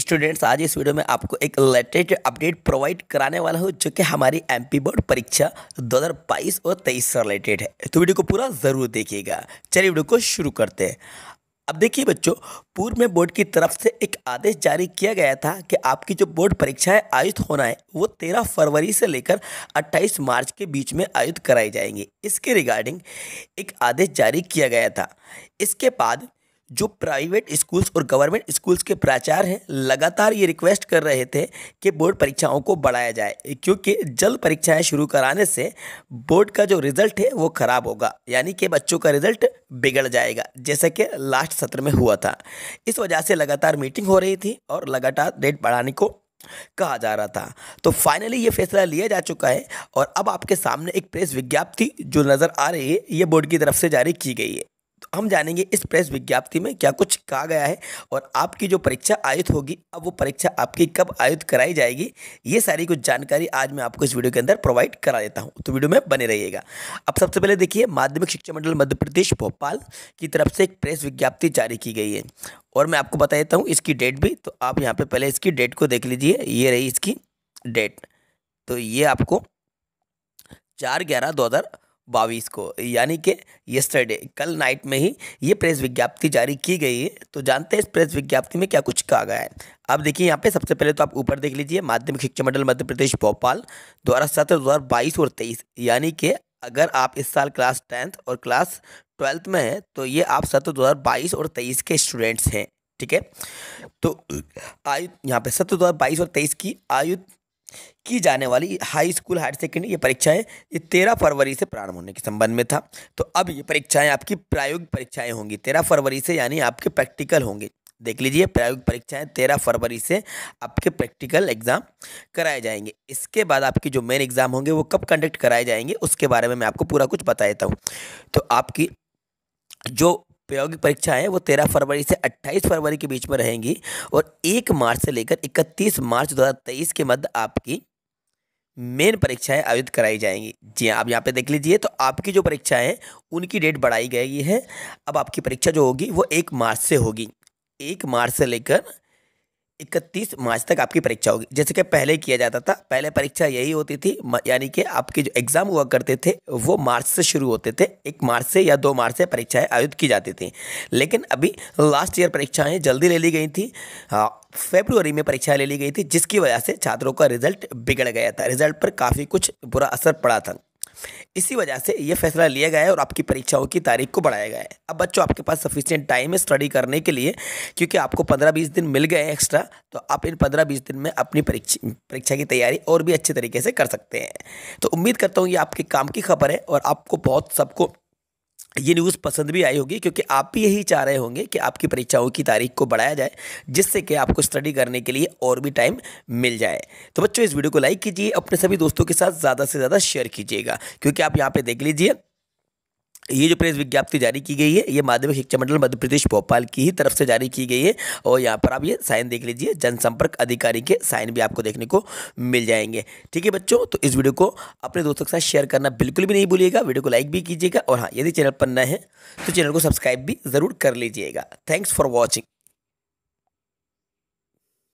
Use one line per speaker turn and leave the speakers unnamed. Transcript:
students आज इस video में आपको एक लेटेस्ट अपडेट प्रोवाइड कराने वाला हूँ जो कि हमारी एम पी बोर्ड परीक्षा 2022 और 23 से रिलेटेड है तो वीडियो को पूरा ज़रूर देखिएगा चलिए वीडियो को शुरू करते हैं अब देखिए बच्चों पूर्व में बोर्ड की तरफ से एक आदेश जारी किया गया था कि आपकी जो बोर्ड परीक्षाएं आयोजित होना है वो 13 फरवरी से लेकर 28 मार्च के बीच में आयोजित कराई जाएंगी इसके रिगार्डिंग एक आदेश जारी किया गया था इसके बाद जो प्राइवेट स्कूल्स और गवर्नमेंट स्कूल्स के प्राचार्य हैं लगातार ये रिक्वेस्ट कर रहे थे कि बोर्ड परीक्षाओं को बढ़ाया जाए क्योंकि जल्द परीक्षाएं शुरू कराने से बोर्ड का जो रिजल्ट है वो ख़राब होगा यानी कि बच्चों का रिजल्ट बिगड़ जाएगा जैसा कि लास्ट सत्र में हुआ था इस वजह से लगातार मीटिंग हो रही थी और लगातार डेट बढ़ाने को कहा जा रहा था तो फाइनली ये फैसला लिया जा चुका है और अब आपके सामने एक प्रेस विज्ञप्ति जो नज़र आ रही है ये बोर्ड की तरफ से जारी की गई है तो हम जानेंगे इस प्रेस विज्ञप्ति में क्या कुछ कहा गया है और आपकी जो परीक्षा आयुत होगी अब वो परीक्षा आपकी कब आयुत कराई जाएगी ये सारी कुछ जानकारी आज मैं आपको इस वीडियो के अंदर प्रोवाइड करा देता हूँ तो वीडियो में बने रहिएगा अब सबसे पहले देखिए माध्यमिक शिक्षा मंडल मध्य प्रदेश भोपाल की तरफ से एक प्रेस विज्ञप्ति जारी की गई है और मैं आपको बता देता हूँ इसकी डेट भी तो आप यहाँ पर पहले इसकी डेट को देख लीजिए ये रही इसकी डेट तो ये आपको चार ग्यारह दो हज़ार बाईस को यानी कि येस्टरडे कल नाइट में ही ये प्रेस विज्ञप्ति जारी की गई है तो जानते हैं इस प्रेस विज्ञप्ति में क्या कुछ कहा गया है अब देखिए यहाँ पे सबसे पहले तो आप ऊपर देख लीजिए माध्यमिक शिक्षा मंडल मध्य प्रदेश भोपाल द्वारा सत्र दो हज़ार बाईस और तेईस यानी कि अगर आप इस साल क्लास टेंथ और क्लास ट्वेल्थ में हैं तो ये आप सत्र दो हज़ार बाईस और तेईस के स्टूडेंट्स हैं ठीक है तो आयु यहाँ पे सत्र दो हज़ार बाईस और तेईस की आयु की जाने वाली हाई स्कूल हायर सेकेंडरी ये परीक्षाएं ये तेरह फरवरी से प्रारंभ होने के संबंध में था तो अब ये परीक्षाएं आपकी प्रायोगिक परीक्षाएं होंगी तेरह फरवरी से यानी आपके प्रैक्टिकल होंगे देख लीजिए प्रायोगिक परीक्षाएं तेरह फरवरी से आपके प्रैक्टिकल एग्जाम कराए जाएंगे इसके बाद आपकी जो मेन एग्जाम होंगे वो कब कंडक्ट कराए जाएंगे उसके बारे में मैं आपको पूरा कुछ बता देता हूँ तो आपकी जो प्रायोगिक परीक्षाएं वो तेरह फरवरी से अट्ठाईस फरवरी के बीच में रहेंगी और एक मार्च से लेकर इकतीस मार्च दो हज़ार तेईस के मध्य आपकी मेन परीक्षाएं आयोजित कराई जाएंगी जी हाँ, आप यहाँ पे देख लीजिए तो आपकी जो परीक्षाएं हैं उनकी डेट बढ़ाई गई है अब आपकी परीक्षा जो होगी वो एक मार्च से होगी एक मार्च से लेकर इकतीस मार्च तक आपकी परीक्षा होगी जैसे कि पहले किया जाता था पहले परीक्षा यही होती थी यानी कि आपके जो एग्जाम हुआ करते थे वो मार्च से शुरू होते थे एक मार्च से या दो मार्च से परीक्षाएं आयोजित की जाती थी लेकिन अभी लास्ट ईयर परीक्षाएं जल्दी ले ली गई थी फेब्रुवरी में परीक्षाएं ले ली गई थी जिसकी वजह से छात्रों का रिजल्ट बिगड़ गया था रिजल्ट पर काफ़ी कुछ बुरा असर पड़ा था इसी वजह से ये फैसला लिया गया है और आपकी परीक्षाओं की तारीख को बढ़ाया गया है अब बच्चों आपके पास सफिशियंट टाइम है स्टडी करने के लिए क्योंकि आपको पंद्रह बीस दिन मिल गए हैं एक्स्ट्रा तो आप इन पंद्रह बीस दिन में अपनी परीक्षा परीक्षा की तैयारी और भी अच्छे तरीके से कर सकते हैं तो उम्मीद करता हूँ ये आपके काम की खबर है और आपको बहुत सबको ये न्यूज़ पसंद भी आई होगी क्योंकि आप भी यही चाह रहे होंगे कि आपकी परीक्षाओं की तारीख को बढ़ाया जाए जिससे कि आपको स्टडी करने के लिए और भी टाइम मिल जाए तो बच्चों इस वीडियो को लाइक कीजिए अपने सभी दोस्तों के साथ ज़्यादा से ज़्यादा शेयर कीजिएगा क्योंकि आप यहाँ पे देख लीजिए ये जो प्रेस विज्ञप्ति जारी की गई है ये माध्यमिक शिक्षा मंडल मध्य प्रदेश भोपाल की ही तरफ से जारी की गई है और यहाँ पर आप ये साइन देख लीजिए जनसंपर्क अधिकारी के साइन भी आपको देखने को मिल जाएंगे ठीक है बच्चों तो इस वीडियो को अपने दोस्तों के साथ शेयर करना बिल्कुल भी नहीं भूलिएगा वीडियो को लाइक भी कीजिएगा और हाँ यदि चैनल पर नए हैं तो चैनल को सब्सक्राइब भी ज़रूर कर लीजिएगा थैंक्स फॉर वॉचिंग